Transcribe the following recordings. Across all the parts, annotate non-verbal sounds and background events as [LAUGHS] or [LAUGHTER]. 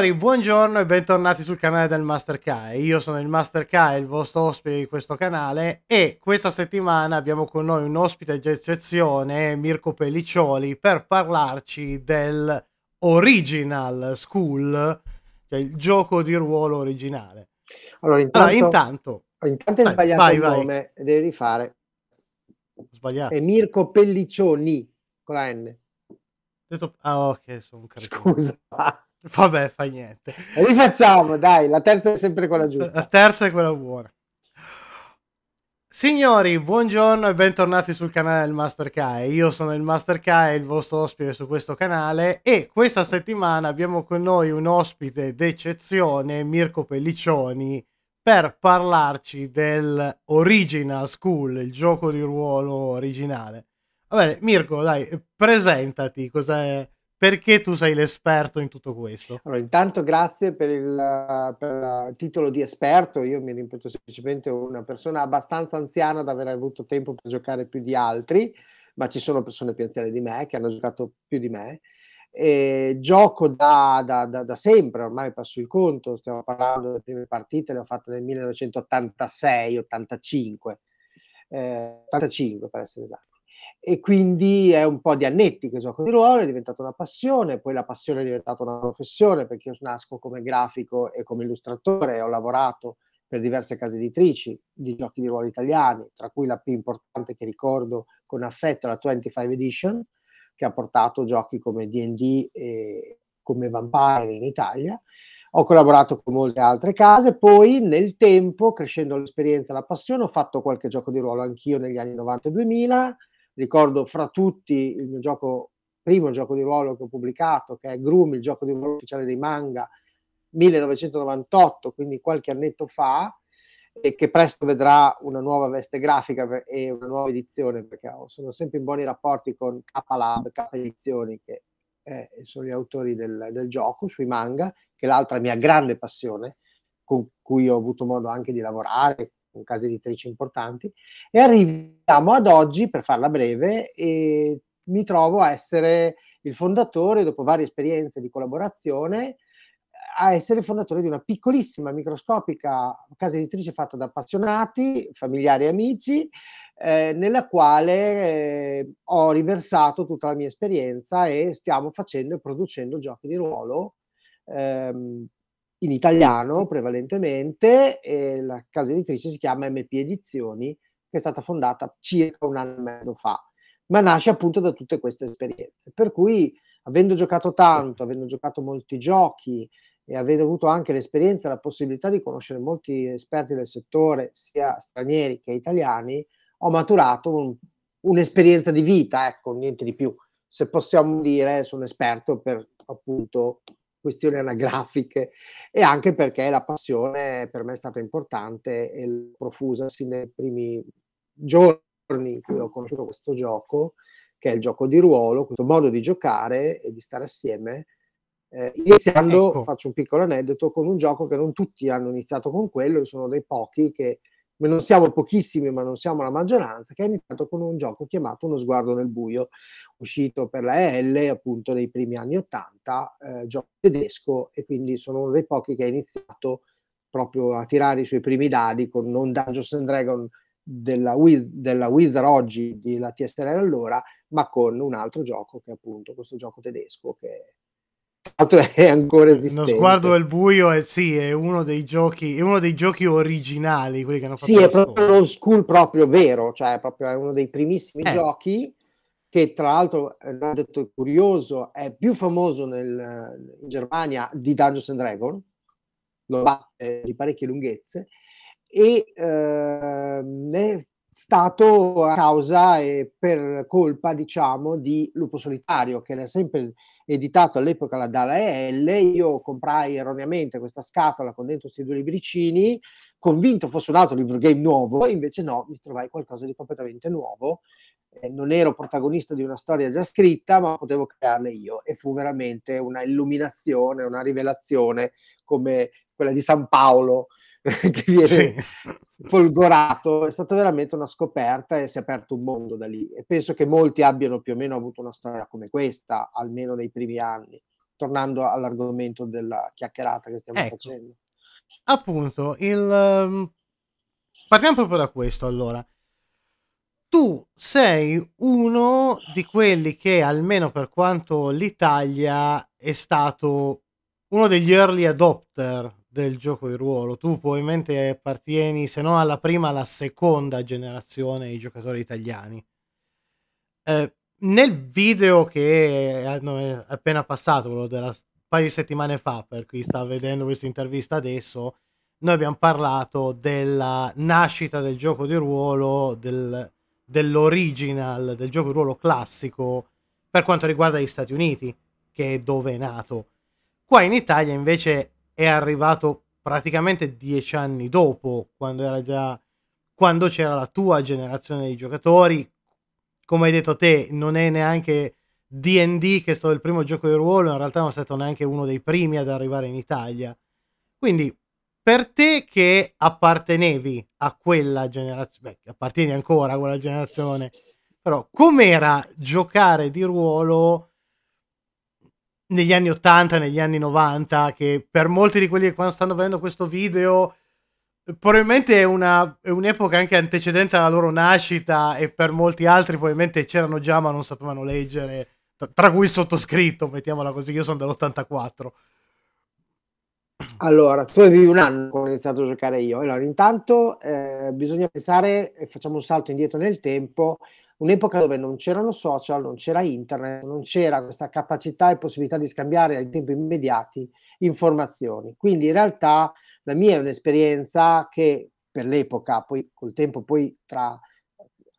signori, buongiorno e bentornati sul canale del Master Kai. Io sono il Master Kai, il vostro ospite di questo canale e questa settimana abbiamo con noi un ospite di eccezione, Mirko Pelliccioli, per parlarci del Original School, cioè il gioco di ruolo originale. Allora, intanto, allora, intanto, intanto è sbagliato vai, il vai. nome, devi rifare. Sbagliato. È Mirko Pelliccioli, con la N. Ah, ok, sono un caricone. Scusa. [LAUGHS] Vabbè, fa niente. rifacciamo, dai, la terza è sempre quella giusta. La terza è quella buona. Signori, buongiorno e bentornati sul canale del Master Kai. Io sono il Master Kai, il vostro ospite su questo canale e questa settimana abbiamo con noi un ospite d'eccezione, Mirko Pelliccioni, per parlarci del Original School, il gioco di ruolo originale. Va bene, Mirko, dai, presentati, cos'è perché tu sei l'esperto in tutto questo. Allora, intanto grazie per il, per il, titolo di esperto, io mi ripeto semplicemente una persona abbastanza anziana da aver avuto tempo per giocare più di altri, ma ci sono persone più anziane di me che hanno giocato più di me. E gioco da, da, da, da sempre, ormai passo il conto, stiamo parlando delle prime partite, le ho fatte nel 1986-85, eh, 85 per essere esatto e quindi è un po' di annetti che gioco di ruolo, è diventata una passione, poi la passione è diventata una professione perché io nasco come grafico e come illustratore e ho lavorato per diverse case editrici di giochi di ruolo italiani, tra cui la più importante che ricordo con affetto, la 25 Edition, che ha portato giochi come D&D e come Vampire in Italia. Ho collaborato con molte altre case, poi nel tempo, crescendo l'esperienza e la passione, ho fatto qualche gioco di ruolo anch'io negli anni 90 e 2000, ricordo fra tutti il mio gioco, primo gioco di ruolo che ho pubblicato, che è Groom, il gioco di ruolo ufficiale dei manga, 1998, quindi qualche annetto fa, e che presto vedrà una nuova veste grafica e una nuova edizione, perché sono sempre in buoni rapporti con K-Lab, K-Edizioni, che eh, sono gli autori del, del, gioco, sui manga, che è l'altra mia grande passione, con cui ho avuto modo anche di lavorare, con case editrici importanti, e arriviamo ad oggi, per farla breve, e mi trovo a essere il fondatore, dopo varie esperienze di collaborazione, a essere il fondatore di una piccolissima, microscopica casa editrice fatta da appassionati, familiari e amici, eh, nella quale eh, ho riversato tutta la mia esperienza e stiamo facendo e producendo giochi di ruolo ehm, in italiano prevalentemente e la casa editrice si chiama MP Edizioni che è stata fondata circa un anno e mezzo fa, ma nasce appunto da tutte queste esperienze. Per cui avendo giocato tanto, avendo giocato molti giochi e avendo avuto anche l'esperienza e la possibilità di conoscere molti esperti del settore, sia stranieri che italiani, ho maturato un, un'esperienza di vita, ecco, niente di più. Se possiamo dire, sono esperto per appunto questioni anagrafiche e anche perché la passione per me è stata importante e profusa sin dai primi giorni in cui ho conosciuto questo gioco, che è il gioco di ruolo, questo modo di giocare e di stare assieme. Eh, iniziando, ecco. faccio un piccolo aneddoto, con un gioco che non tutti hanno iniziato con quello, sono dei pochi che non siamo pochissimi ma non siamo la maggioranza, che ha iniziato con un gioco chiamato Uno sguardo nel buio, uscito per la EL appunto nei primi anni 80, eh, gioco tedesco e quindi sono uno dei pochi che ha iniziato proprio a tirare i suoi primi dadi con non Dungeons and Dragons della, Wiz- della Wizard oggi, della TSR allora, ma con un altro gioco che è appunto questo gioco tedesco che l'altro è [LAUGHS] ancora esistente. Lo sguardo del buio è, sì, è, uno dei giochi, è uno dei giochi originali, quelli che hanno fatto. Sì, è proprio lo school proprio vero, cioè proprio è uno dei primissimi eh. giochi che tra l'altro, l'ha eh, detto è curioso, è più famoso nel, in Germania di Dungeons and Dragons, lo batte eh, di parecchie lunghezze, e ehm, è stato a causa e per colpa, diciamo, di Lupo Solitario, che era sempre Il, editato all'epoca la Dala L, io comprai erroneamente questa scatola con dentro questi due libricini, convinto fosse un altro libro game nuovo, invece no, mi trovai qualcosa di completamente nuovo. Eh, non ero protagonista di una storia già scritta, ma potevo crearla io e fu veramente una illuminazione, una rivelazione come quella di San Paolo [LAUGHS] che viene sì. folgorato, è stata veramente una scoperta e si è aperto un mondo da lì. E penso che molti abbiano più o meno avuto una storia come questa, almeno nei primi anni, tornando all'argomento della chiacchierata che stiamo ecco. facendo. Appunto, il... Ehm, partiamo proprio da questo allora. Tu sei uno di quelli che, almeno per quanto l'Italia, è stato uno degli early adopter del gioco di ruolo. Tu probabilmente appartieni, se non alla prima, alla seconda generazione di giocatori italiani. Eh, nel video che hanno appena passato, quello della un paio di settimane fa, per chi sta vedendo questa intervista adesso, noi abbiamo parlato della nascita del gioco di ruolo, del, dell'original, del gioco di ruolo classico per quanto riguarda gli Stati Uniti, che è dove è nato. Qua in Italia invece è arrivato praticamente dieci anni dopo, quando era già quando c'era la tua generazione di giocatori. Come hai detto te, non è neanche DD che è stato il primo gioco di ruolo, in realtà non è stato neanche uno dei primi ad arrivare in Italia. Quindi, per te che appartenevi a quella generazione, beh, appartieni ancora a quella generazione, però com'era giocare di ruolo negli anni 80, negli anni 90, che per molti di quelli che quando stanno vedendo questo video probabilmente è, una, è un'epoca anche antecedente alla loro nascita e per molti altri probabilmente c'erano già ma non sapevano leggere, tra cui il sottoscritto, mettiamola così, io sono dell'84. Allora, tu avevi un anno quando ho iniziato a giocare io. Allora, intanto eh, bisogna pensare, facciamo un salto indietro nel tempo, un'epoca dove non c'erano social, non c'era internet, non c'era questa capacità e possibilità di scambiare ai tempi immediati informazioni. Quindi in realtà la mia è un'esperienza che per l'epoca, poi col tempo poi tra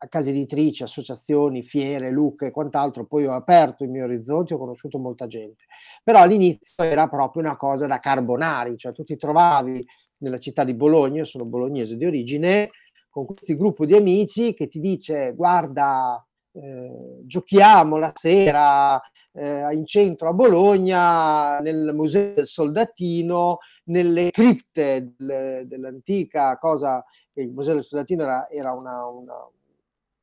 case editrici, associazioni, fiere, lucche e quant'altro, poi ho aperto i miei orizzonti, ho conosciuto molta gente. Però all'inizio era proprio una cosa da carbonari, cioè tu ti trovavi nella città di Bologna, io sono bolognese di origine, con questo gruppo di amici che ti dice guarda, eh, giochiamo la sera eh, in centro a Bologna, nel museo del soldatino, nelle cripte del, dell'antica cosa, il museo del soldatino era, era una, una,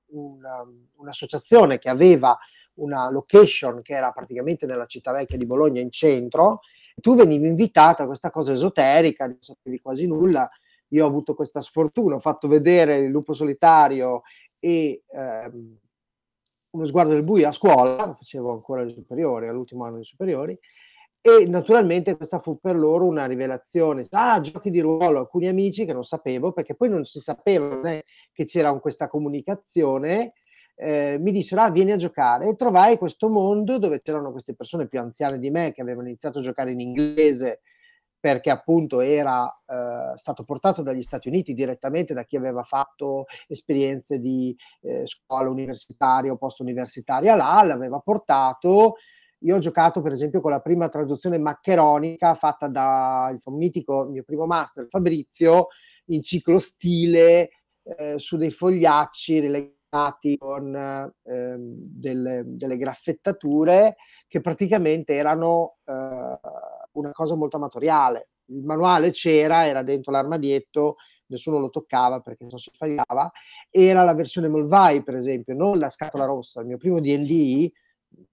una, un'associazione che aveva una location che era praticamente nella città vecchia di Bologna in centro, tu venivi invitata a questa cosa esoterica, non sapevi quasi nulla, io ho avuto questa sfortuna, ho fatto vedere il lupo solitario e ehm, uno sguardo del buio a scuola, facevo ancora le superiori, all'ultimo anno di superiori, e naturalmente questa fu per loro una rivelazione. Ah, giochi di ruolo, alcuni amici che non sapevo, perché poi non si sapeva né, che c'era questa comunicazione, eh, mi dissero, ah, vieni a giocare. E trovai questo mondo dove c'erano queste persone più anziane di me che avevano iniziato a giocare in inglese, perché appunto era eh, stato portato dagli Stati Uniti direttamente da chi aveva fatto esperienze di eh, scuola universitaria o post universitaria là, l'aveva portato. Io ho giocato per esempio con la prima traduzione maccheronica fatta dal mitico mio primo master Fabrizio in ciclo stile eh, su dei fogliacci rilegati con ehm, delle, delle, graffettature che praticamente erano eh, una cosa molto amatoriale. Il manuale c'era, era dentro l'armadietto, nessuno lo toccava perché non si sbagliava. Era la versione Molvai, per esempio, non la scatola rossa. Il mio primo DD,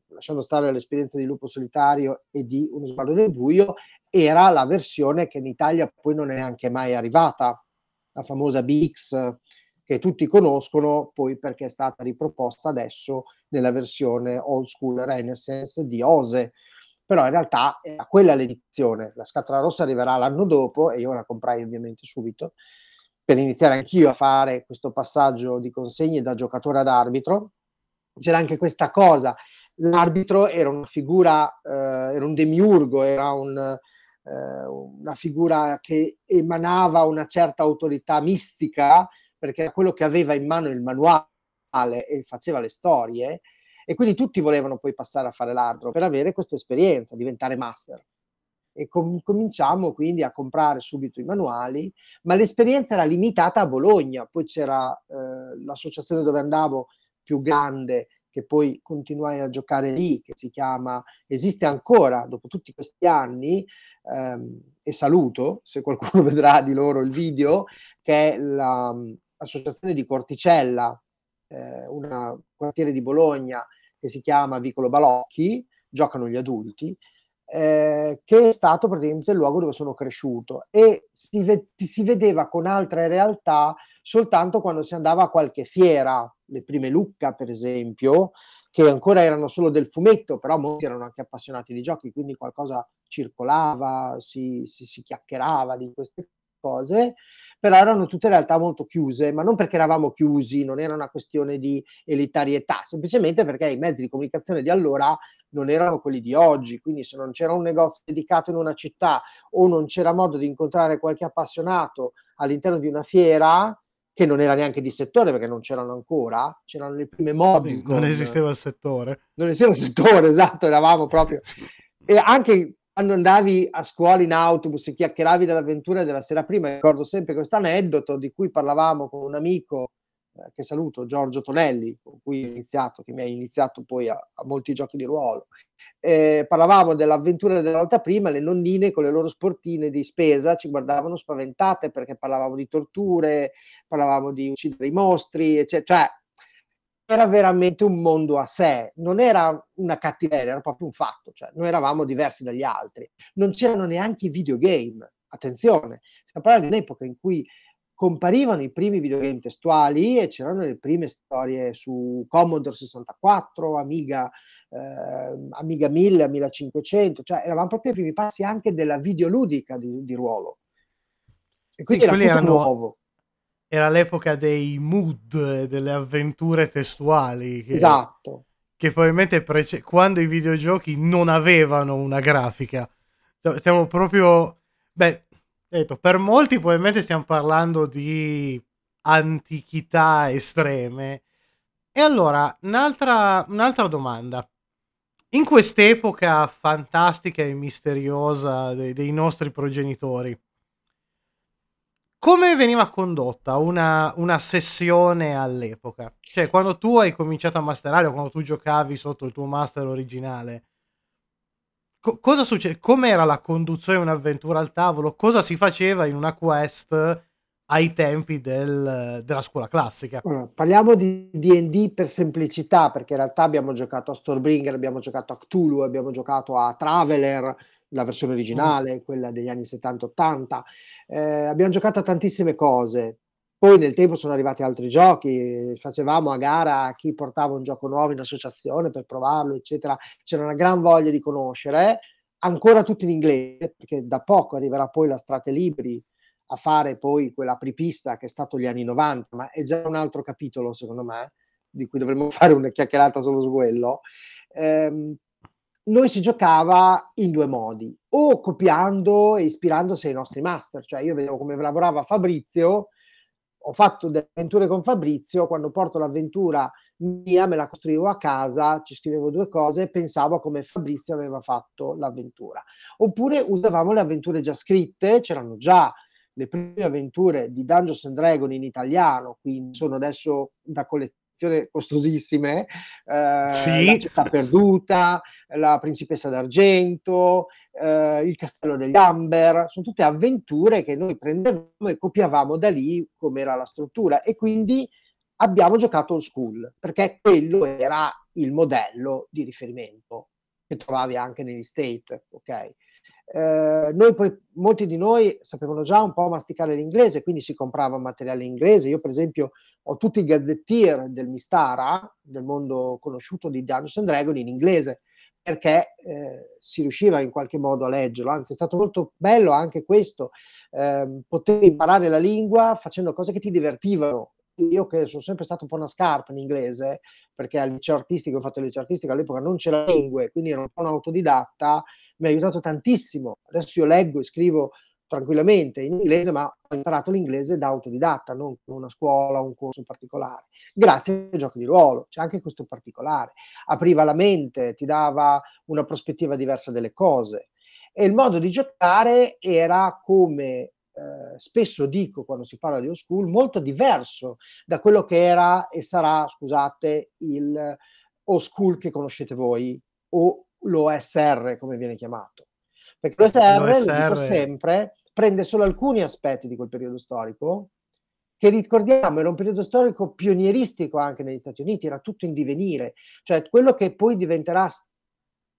lasciando stare l'esperienza di lupo solitario e di uno sguardo nel buio, era la versione che in Italia poi non è neanche mai arrivata, la famosa BX che tutti conoscono poi perché è stata riproposta adesso nella versione old school Renaissance di Ose però in realtà era quella l'edizione, la scatola rossa arriverà l'anno dopo e io la comprai ovviamente subito per iniziare anch'io a fare questo passaggio di consegne da giocatore ad arbitro. C'era anche questa cosa, l'arbitro era una figura, eh, era un demiurgo, era un, eh, una figura che emanava una certa autorità mistica perché era quello che aveva in mano il manuale e faceva le storie e quindi tutti volevano poi passare a fare l'arbitro per avere questa esperienza, diventare master. E com- cominciamo quindi a comprare subito i manuali, ma l'esperienza era limitata a Bologna, poi c'era eh, l'associazione dove andavo più grande, che poi continuai a giocare lì, che si chiama, esiste ancora dopo tutti questi anni, ehm, e saluto, se qualcuno [LAUGHS] vedrà di loro il video, che è l'associazione di Corticella, eh, un quartiere di Bologna che si chiama Vicolo Balocchi, giocano gli adulti, eh, che è stato praticamente il luogo dove sono cresciuto e si, ve- si, vedeva con altre realtà soltanto quando si andava a qualche fiera, le prime Lucca per esempio, che ancora erano solo del fumetto, però molti erano anche appassionati di giochi, quindi qualcosa circolava, si, si, si chiacchierava di queste cose però erano tutte realtà molto chiuse, ma non perché eravamo chiusi, non era una questione di elitarietà, semplicemente perché i mezzi di comunicazione di allora non erano quelli di oggi, quindi se non c'era un negozio dedicato in una città o non c'era modo di incontrare qualche appassionato all'interno di una fiera, che non era neanche di settore perché non c'erano ancora, c'erano le prime mobili. Non esisteva il settore. Non esisteva il settore, [LAUGHS] esatto, eravamo proprio... [LAUGHS] E anche quando andavi a scuola in autobus e chiacchieravi dell'avventura della sera prima, ricordo sempre questo aneddoto di cui parlavamo con un amico eh, che saluto, Giorgio Tonelli, con cui ho iniziato, che mi ha iniziato poi a, a, molti giochi di ruolo. Eh, parlavamo dell'avventura della volta prima, le nonnine con le loro sportine di spesa ci guardavano spaventate perché parlavamo di torture, parlavamo di uccidere i mostri, eccetera. cioè era veramente un mondo a sé, non era una cattiveria, era proprio un fatto, cioè noi eravamo diversi dagli altri, non c'erano neanche i videogame, attenzione, stiamo parlando di un'epoca in cui comparivano i primi videogame testuali e c'erano le prime storie su Commodore 64, Amiga, eh, Amiga 1000, 1500, cioè eravamo proprio i primi passi anche della videoludica di, di ruolo. E quindi sì, era erano, nuovo era l'epoca dei mood, delle avventure testuali. Che, esatto. Che probabilmente prece- quando i videogiochi non avevano una grafica. Cioè, stiamo proprio... Beh, detto, per molti probabilmente stiamo parlando di antichità estreme. E allora, un'altra, un'altra domanda. In quest'epoca fantastica e misteriosa dei, dei nostri progenitori, come veniva condotta una, una, sessione all'epoca? Cioè, quando tu hai cominciato a masterare o quando tu giocavi sotto il tuo master originale, co- cosa succede? Com'era la conduzione di un'avventura al tavolo? Cosa si faceva in una quest ai tempi del, della scuola classica? Allora, parliamo di DD per semplicità, perché in realtà abbiamo giocato a Stormbringer, abbiamo giocato a Cthulhu, abbiamo giocato a Traveler la versione mm. originale, quella degli anni 70-80. Eh, abbiamo giocato a tantissime cose. Poi nel tempo sono arrivati altri giochi, facevamo a gara chi portava un gioco nuovo in associazione per provarlo, eccetera. C'era una gran voglia di conoscere, ancora tutto in inglese, perché da poco arriverà poi la Strate Libri a fare poi quella apripista che è stato gli anni 90, ma è già un altro capitolo secondo me, di cui dovremmo [LAUGHS] fare una chiacchierata solo su quello. Ehm, noi si giocava in due modi, o copiando e ispirandosi ai nostri master, cioè io vedevo come lavorava Fabrizio, ho fatto delle avventure con Fabrizio, quando porto l'avventura mia me la costruivo a casa, ci scrivevo due cose e pensavo a come Fabrizio aveva fatto l'avventura. Oppure usavamo le avventure già scritte, c'erano già le prime avventure di Dungeons and Dragons in italiano, quindi sono adesso da collezione collezione costosissime, eh, sì. La città perduta, La principessa d'argento, eh, Il castello degli Amber, sono tutte avventure che noi prendevamo e copiavamo da lì come era la struttura e quindi abbiamo giocato old school perché quello era il modello di riferimento che trovavi anche negli state, ok? Eh, noi poi, molti di noi sapevano già un po' masticare l'inglese, quindi si comprava materiale inglese. Io, per esempio, ho tutti i gazzettier del Mistara, del mondo conosciuto di Dungeons and Dragons, in inglese, perché eh, si riusciva in qualche modo a leggerlo. Anzi, è stato molto bello anche questo, eh, poter imparare la lingua facendo cose che ti divertivano. Io che sono sempre stato un po' una scarpa in inglese, perché al liceo artistico, ho fatto il liceo artistico, all'epoca non c'era lingue, quindi ero un po' un autodidatta, mi ha aiutato tantissimo. Adesso io leggo e scrivo tranquillamente in inglese, ma ho imparato l'inglese da autodidatta, non con una scuola o un corso particolare. Grazie al giochi di ruolo, c'è anche questo particolare. Apriva la mente, ti dava una prospettiva diversa delle cose. E il modo di giocare era come eh, spesso dico quando si parla di old school, molto diverso da quello che era e sarà, scusate, il old school che conoscete voi o l'OSR, come viene chiamato. Perché l'OSR, L'OSR... dico sempre, prende solo alcuni aspetti di quel periodo storico, che ricordiamo era un periodo storico pionieristico anche negli Stati Uniti, era tutto in divenire, cioè quello che poi diventerà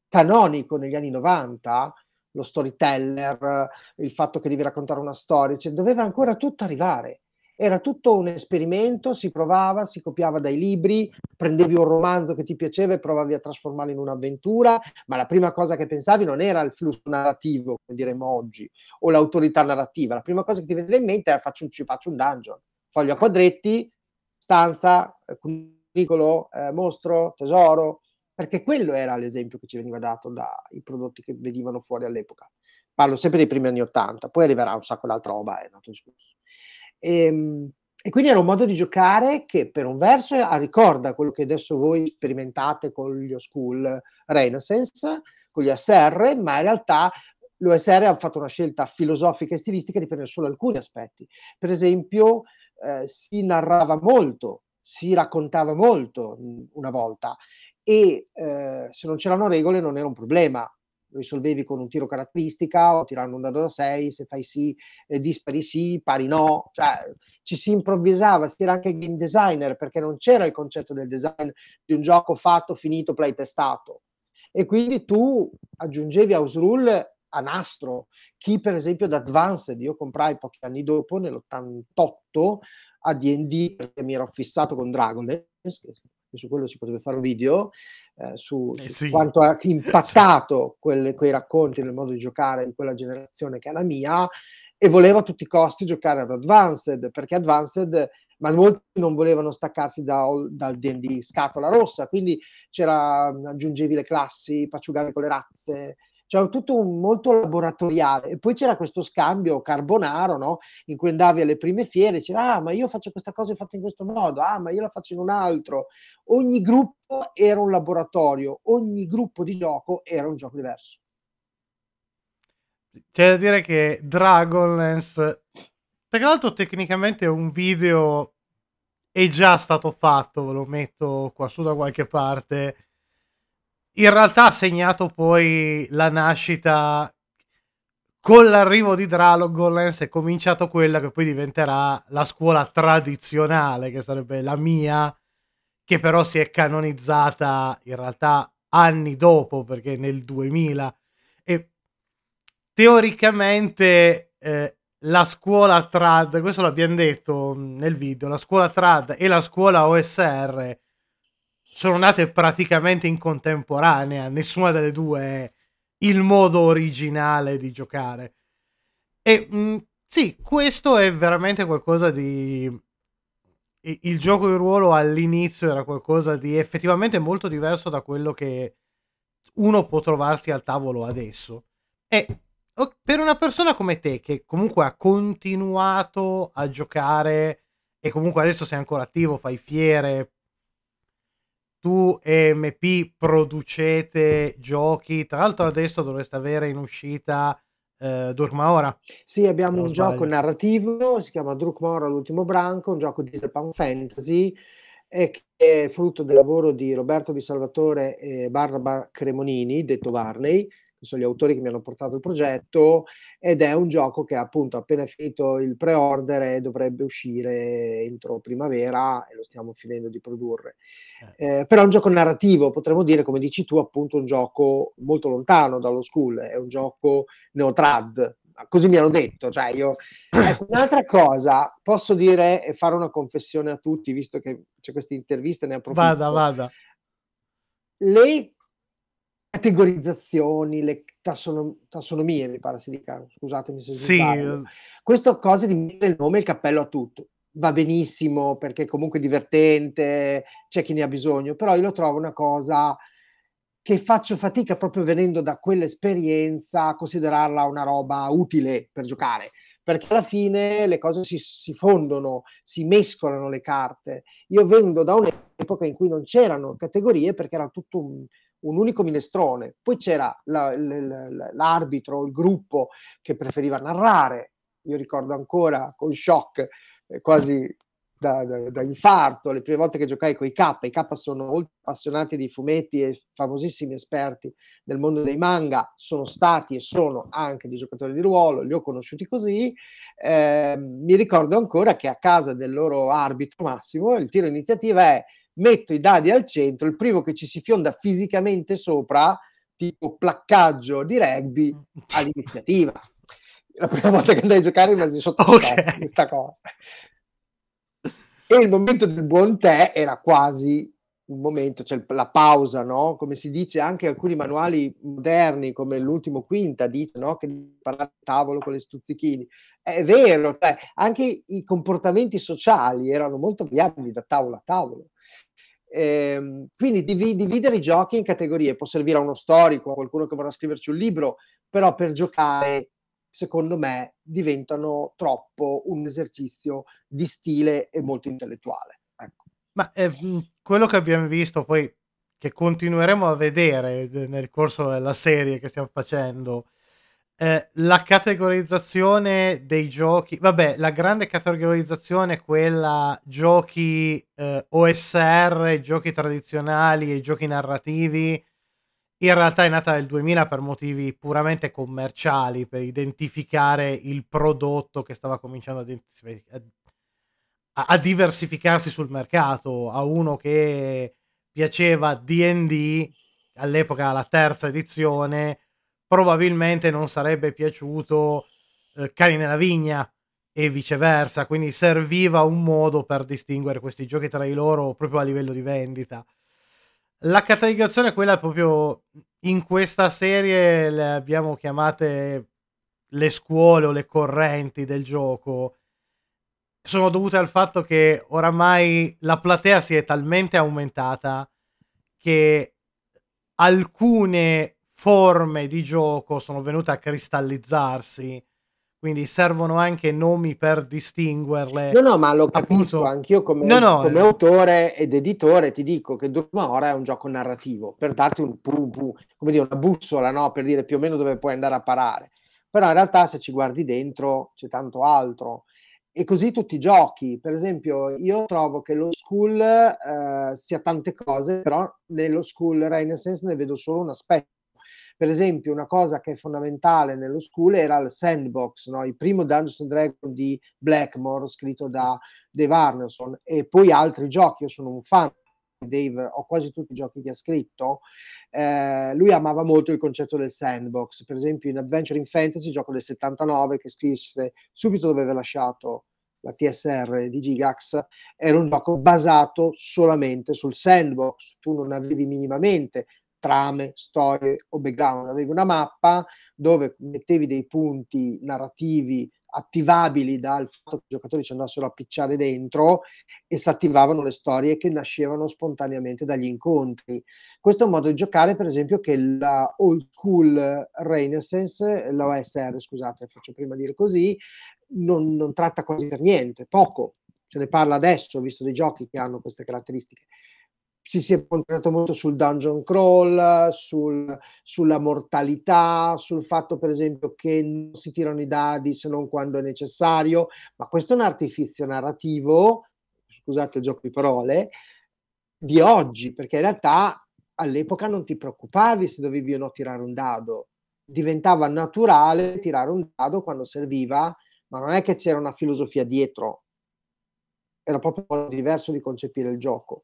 canonico negli anni 90, lo storyteller, il fatto che devi raccontare una storia, cioè doveva ancora tutto arrivare era tutto un esperimento, si provava, si copiava dai libri, prendevi un romanzo che ti piaceva e provavi a trasformarlo in un'avventura, ma la prima cosa che pensavi non era il flusso narrativo, come diremmo oggi, o l'autorità narrativa, la prima cosa che ti veniva in mente era faccio un, faccio un dungeon, foglio a quadretti, stanza, eh, cunicolo, eh, mostro, tesoro, perché quello era l'esempio che ci veniva dato dai prodotti che venivano fuori all'epoca. Parlo sempre dei primi anni Ottanta, poi arriverà un sacco d'altra roba, è nato discorso. E, ehm, e quindi era un modo di giocare che per un verso ricorda quello che adesso voi sperimentate con gli school Renaissance, con gli SR, ma in realtà l'OSR ha fatto una scelta filosofica e stilistica di prendere solo alcuni aspetti. Per esempio, eh, si narrava molto, si raccontava molto una volta e eh, se non c'erano regole non era un problema, risolvevi con un tiro caratteristica o tirando un dado da 6, se fai sì, eh, dispari sì, pari no, cioè, ci si improvvisava, si era anche game designer perché non c'era il concetto del design di un gioco fatto, finito, play testato. E quindi tu aggiungevi house rule a nastro. Chi per esempio da Advanced, io comprai pochi anni dopo, nell'88, a D&D, perché mi ero fissato con Dragonlance, che su quello si potrebbe fare un video, eh, su, eh sì. su, quanto ha impattato quelle, quei racconti nel modo di giocare di quella generazione che è la mia, e voleva a tutti i costi giocare ad Advanced, perché Advanced ma molti non volevano staccarsi da, dal D&D scatola rossa, quindi c'era, mm, aggiungevi le classi, pacciugavi con le razze, cioè tutto un, molto laboratoriale. E poi c'era questo scambio carbonaro, no? In cui andavi alle prime fiere e diceva, ah, ma io faccio questa cosa fatta in questo modo, ah, ma io la faccio in un altro. Ogni gruppo era un laboratorio, ogni gruppo di gioco era un gioco diverso. C'è da dire che Dragonlance, perché l'altro tecnicamente è un video è già stato fatto, ve lo metto qua su da qualche parte, in realtà ha segnato poi la nascita con l'arrivo di Dralogolens eh, è cominciato quella che poi diventerà la scuola tradizionale, che sarebbe la mia, che però si è canonizzata in realtà anni dopo, perché nel 2000. E teoricamente eh, la scuola trad, questo l'abbiamo detto nel video, la scuola trad e la scuola OSR sono nate praticamente in contemporanea, nessuna delle due è il modo originale di giocare. E mh, mm, sì, questo è veramente qualcosa di... Il gioco di ruolo all'inizio era qualcosa di effettivamente molto diverso da quello che uno può trovarsi al tavolo adesso. E per una persona come te, che comunque ha continuato a giocare e comunque adesso sei ancora attivo, fai fiere, tu e MP producete giochi. Tra l'altro, adesso dovreste avere in uscita eh, Durkmaora. Sì, abbiamo un sbaglio. gioco narrativo, si chiama Durkmaora l'ultimo branco, un gioco di Cyberpunk Fantasy eh, che è frutto del lavoro di Roberto Di Salvatore e Barbara Cremonini, detto Varney, che sono gli autori che mi hanno portato il progetto, ed è un gioco che appunto appena finito il pre-order e eh, dovrebbe uscire entro primavera e lo stiamo finendo di produrre. Eh. eh, però è un gioco narrativo, potremmo dire, come dici tu, appunto un gioco molto lontano dallo school, è un gioco neotrad, così mi hanno detto. Cioè io... [COUGHS] Ecco, un'altra cosa, posso dire e fare una confessione a tutti, visto che c'è questa intervista, ne approfitto. Vada, vada. Le categorizzazioni, le tassonomie, mi pare si dica, scusatemi se sì. sbaglio. Eh. Questa cosa di mettere il nome e il cappello a tutto va benissimo perché comunque è divertente, c'è chi ne ha bisogno, però io lo trovo una cosa che faccio fatica proprio venendo da quell'esperienza a considerarla una roba utile per giocare, perché alla fine le cose si, si fondono, si mescolano le carte. Io vengo da un'epoca in cui non c'erano categorie perché era tutto un un unico minestrone, poi c'era la, la, l'arbitro, il gruppo che preferiva narrare, io ricordo ancora con shock, eh, quasi da, da, da, infarto, le prime volte che giocai con i K, i K sono molto appassionati di fumetti e famosissimi esperti nel mondo dei manga, sono stati e sono anche dei giocatori di ruolo, li ho conosciuti così, eh, mi ricordo ancora che a casa del loro arbitro massimo il tiro iniziativa è metto i dadi al centro, il primo che ci si fionda fisicamente sopra, tipo placcaggio di rugby, [LAUGHS] all'iniziativa. La prima volta che andai a giocare rimasi sotto okay. questa cosa. E il momento del buon tè era quasi un momento, cioè la pausa, no? Come si dice anche in alcuni manuali moderni, come l'ultimo quinta, dice, no? Che parla a tavolo con le stuzzichini. È vero, cioè, anche i comportamenti sociali erano molto viabili da tavolo a tavolo. Ehm, quindi div- dividere i giochi in categorie può servire a uno storico, a qualcuno che vorrà scriverci un libro, però per giocare, secondo me, diventano troppo un esercizio di stile e molto intellettuale. Ecco. Ma eh, quello che abbiamo visto poi, che continueremo a vedere eh, nel corso della serie che stiamo facendo, eh, la categorizzazione dei giochi, vabbè, la grande categorizzazione è quella giochi eh, OSR, giochi tradizionali e giochi narrativi. In realtà è nata nel 2000 per motivi puramente commerciali, per identificare il prodotto che stava cominciando a, a diversificarsi sul mercato, a uno che piaceva DD, all'epoca la terza edizione, probabilmente non sarebbe piaciuto eh, Cani nella vigna e viceversa, quindi serviva un modo per distinguere questi giochi tra di loro proprio a livello di vendita. La categorizzazione è quella proprio in questa serie le abbiamo chiamate le scuole o le correnti del gioco sono dovute al fatto che oramai la platea si è talmente aumentata che alcune forme di gioco sono venute a cristallizzarsi quindi servono anche nomi per distinguerle. No, no, ma lo capisco anch'io come, no, no, come eh. autore ed editore, ti dico che Dormora è un gioco narrativo, per darti un pu, pu, dire, una bussola, no? per dire più o meno dove puoi andare a parare. Però in realtà se ci guardi dentro c'è tanto altro. E così tutti i giochi, per esempio, io trovo che lo school eh, sia tante cose, però nello school Renaissance ne vedo solo un aspetto per esempio, una cosa che è fondamentale nello school era il sandbox, no? il primo Dungeons and Dragons di Blackmore scritto da Dave Arneson e poi altri giochi. Io sono un fan Dave, ho quasi tutti i giochi che ha scritto, eh, lui amava molto il concetto del sandbox. Per esempio, in Adventure in Fantasy, gioco del 79 che scrisse subito dove aveva lasciato la TSR di Gigax, era un gioco basato solamente sul sandbox. Tu non avevi minimamente trame, storie o background, avevi una mappa dove mettevi dei punti narrativi attivabili dal fatto che i giocatori ci andassero a picciare dentro e si attivavano le storie che nascevano spontaneamente dagli incontri. Questo è un modo di giocare, per esempio, che la old school Renaissance, l'OSR, scusate, faccio prima dire così, non, non tratta quasi per niente, poco. Se ne parla adesso, visto dei giochi che hanno queste caratteristiche si è concentrato molto sul dungeon crawl, sul, sulla mortalità, sul fatto per esempio che non si tirano i dadi se non quando è necessario, ma questo è un artifizio narrativo, scusate il gioco di parole, di oggi, perché in realtà all'epoca non ti preoccupavi se dovevi o no tirare un dado, diventava naturale tirare un dado quando serviva, ma non è che c'era una filosofia dietro, era proprio un modo diverso di concepire il gioco.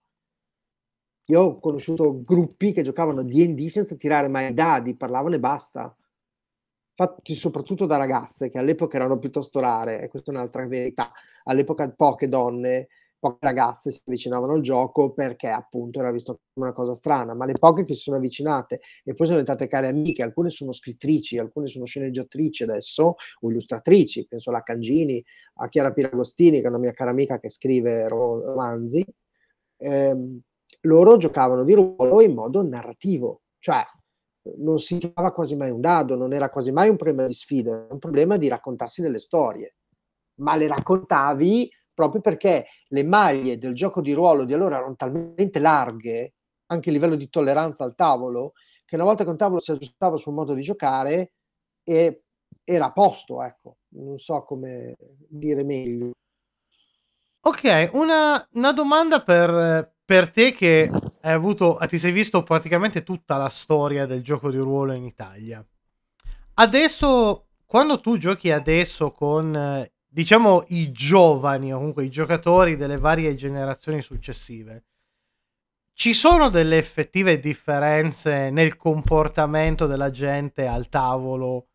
Io ho conosciuto gruppi che giocavano DD senza tirare mai i dadi, parlavano e basta. Fatti soprattutto da ragazze che all'epoca erano piuttosto rare, e questa è un'altra verità. All'epoca poche donne, poche ragazze si avvicinavano al gioco perché appunto era visto come una cosa strana, ma le poche che si sono avvicinate e poi sono diventate care amiche, alcune sono scrittrici, alcune sono sceneggiatrici adesso o illustratrici, penso alla Cangini, a Chiara Piragostini, che è una mia cara amica che scrive romanzi. Ehm, loro giocavano di ruolo in modo narrativo, cioè non si tirava quasi mai un dado, non era quasi mai un problema di sfida, era un problema di raccontarsi delle storie, ma le raccontavi proprio perché le maglie del gioco di ruolo di allora erano talmente larghe, anche a livello di tolleranza al tavolo, che una volta che un tavolo si aggiustava sul modo di giocare era a posto, ecco, non so come dire meglio. Ok, una, una domanda per, eh, per te che hai avuto, ti sei visto praticamente tutta la storia del gioco di ruolo in Italia. Adesso, quando tu giochi adesso con, diciamo, i giovani o comunque i giocatori delle varie generazioni successive, ci sono delle effettive differenze nel comportamento della gente al tavolo?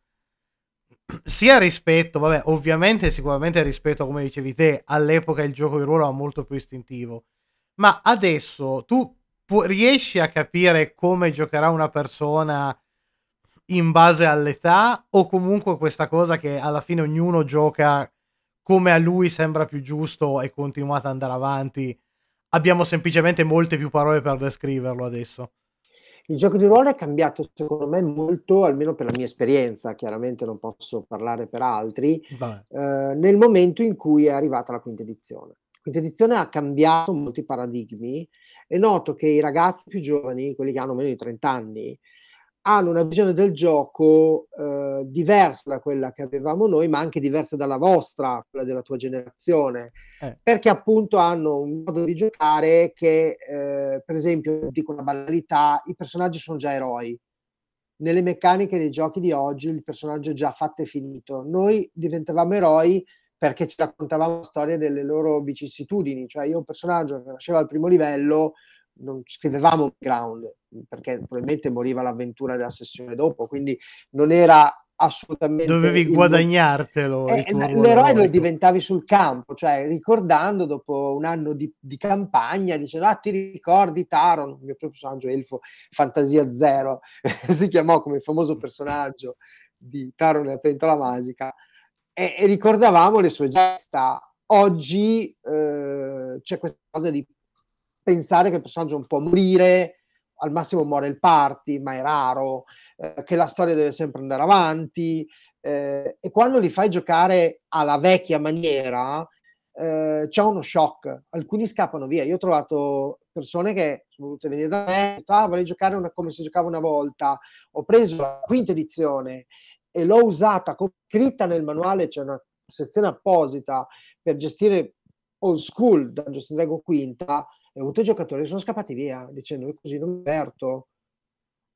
Sia rispetto, vabbè, ovviamente sicuramente rispetto, come dicevi te, all'epoca il gioco di ruolo era molto più istintivo ma adesso tu pu- riesci a capire come giocherà una persona in base all'età o comunque questa cosa che alla fine ognuno gioca come a lui sembra più giusto e continuate ad andare avanti. Abbiamo semplicemente molte più parole per descriverlo adesso. Il gioco di ruolo è cambiato secondo me molto, almeno per la mia esperienza, chiaramente non posso parlare per altri, eh, nel momento in cui è arrivata la quinta edizione quinta edizione ha cambiato molti paradigmi e noto che i ragazzi più giovani, quelli che hanno meno di 30 anni, hanno una visione del gioco eh, diversa da quella che avevamo noi, ma anche diversa dalla vostra, quella della tua generazione, eh. perché appunto hanno un modo di giocare che, eh, per esempio, dico una banalità, i personaggi sono già eroi. Nelle meccaniche dei giochi di oggi il personaggio è già fatto e finito. Noi diventavamo eroi perché ci raccontavamo storie delle loro vicissitudini, cioè io un personaggio che nasceva al primo livello non scrivevamo ground perché probabilmente moriva l'avventura della sessione dopo, quindi non era assolutamente dovevi il... guadagnartelo eh, l'eroe lo diventavi sul campo cioè ricordando dopo un anno di, di campagna dicendo ah ti ricordi Taron il mio personaggio elfo fantasia zero [LAUGHS] si chiamò come famoso personaggio di Taron e la pentola magica e, e ricordavamo le sue gesta. Oggi eh, c'è questa cosa di pensare che il personaggio un po' morire, al massimo muore il party, ma è raro, eh, che la storia deve sempre andare avanti. Eh, e quando li fai giocare alla vecchia maniera, eh, c'è uno shock. Alcuni scappano via. Io ho trovato persone che sono volute venire da me, ah, vorrei giocare una, come si giocava una volta. Ho preso la quinta edizione e l'ho usata come scritta nel manuale, c'è una sezione apposita per gestire old school da Justin Drago Quinta, e ho avuto giocatori che sono scappati via dicendo io così non mi diverto,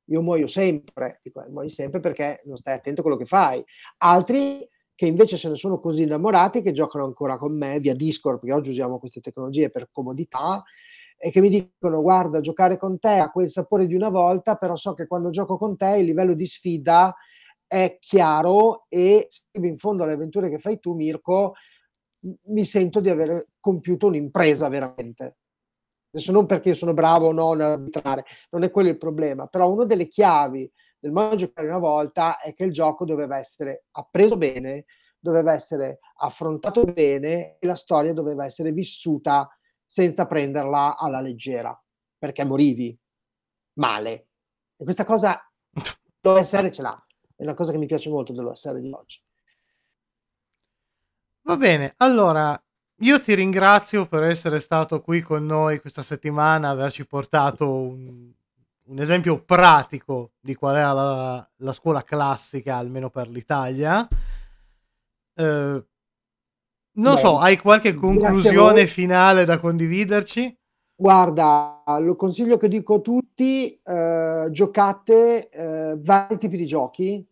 io muoio sempre, dico, eh, muoio sempre perché non stai attento a quello che fai. Altri che invece se ne sono così innamorati che giocano ancora con me via Discord, perché oggi usiamo queste tecnologie per comodità, e che mi dicono guarda, giocare con te ha quel sapore di una volta, però so che quando gioco con te il livello di sfida è chiaro e in fondo alle avventure che fai tu, Mirko, mi sento di aver compiuto un'impresa veramente. Adesso non perché sono bravo o no ad arbitrare, non è quello il problema, però una delle chiavi del modo di giocare una volta è che il gioco doveva essere appreso bene, doveva essere affrontato bene e la storia doveva essere vissuta senza prenderla alla leggera, perché morivi male. E questa cosa [LAUGHS] essere, ce l'ha. È una cosa che mi piace molto della serie di oggi. Va bene, allora io ti ringrazio per essere stato qui con noi questa settimana, averci portato un, un esempio pratico di qual è la, la scuola classica, almeno per l'Italia. Eh, non Beh, so, hai qualche conclusione finale da condividerci? Guarda, lo consiglio che dico a tutti, eh, giocate eh, vari tipi di giochi,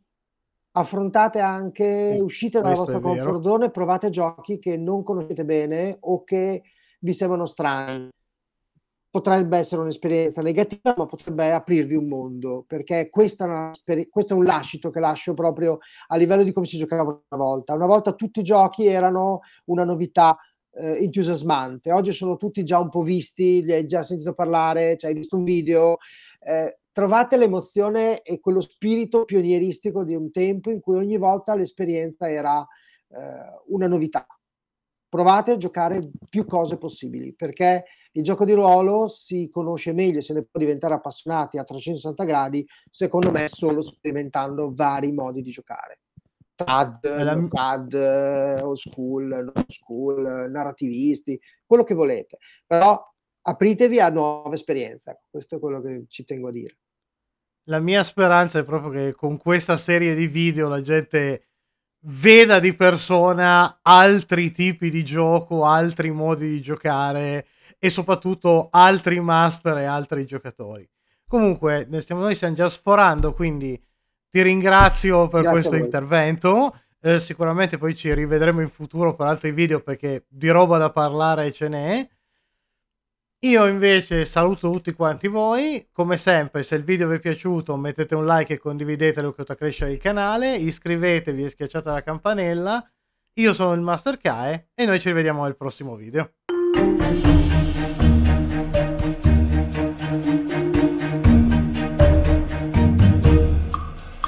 affrontate anche, uscite dalla vostra comfort zone, provate giochi che non conoscete bene o che vi sembrano strani. Potrebbe essere un'esperienza negativa, ma potrebbe aprirvi un mondo, perché questo è, una, questo è un lascito che lascio proprio a livello di come si giocava una volta. Una volta tutti i giochi erano una novità, eh, entusiasmante. Oggi sono tutti già un po' visti, li hai già sentito parlare, cioè hai visto un video. Eh, trovate l'emozione e quello spirito pionieristico di un tempo in cui ogni volta l'esperienza era eh, una novità. Provate a giocare più cose possibili perché il gioco di ruolo si conosce meglio, se ne può diventare appassionati a 360 gradi, secondo me solo sperimentando vari modi di giocare. TAD, la... CAD, eh, old school, non school, eh, narrativisti, quello che volete, però apritevi a nuove esperienze, questo è quello che ci tengo a dire. La mia speranza è proprio che con questa serie di video la gente veda di persona altri tipi di gioco, altri modi di giocare e soprattutto altri master e altri giocatori. Comunque, noi stiamo, già sforando, quindi ti ringrazio per Grazie questo intervento. Eh, sicuramente poi ci rivedremo in futuro per altri video perché di roba da parlare ce n'è. Io invece saluto tutti quanti voi, come sempre se il video vi è piaciuto mettete un like e condividete che crescere il canale, iscrivetevi e schiacciate la campanella, io sono il Master Kae e noi ci rivediamo nel prossimo video.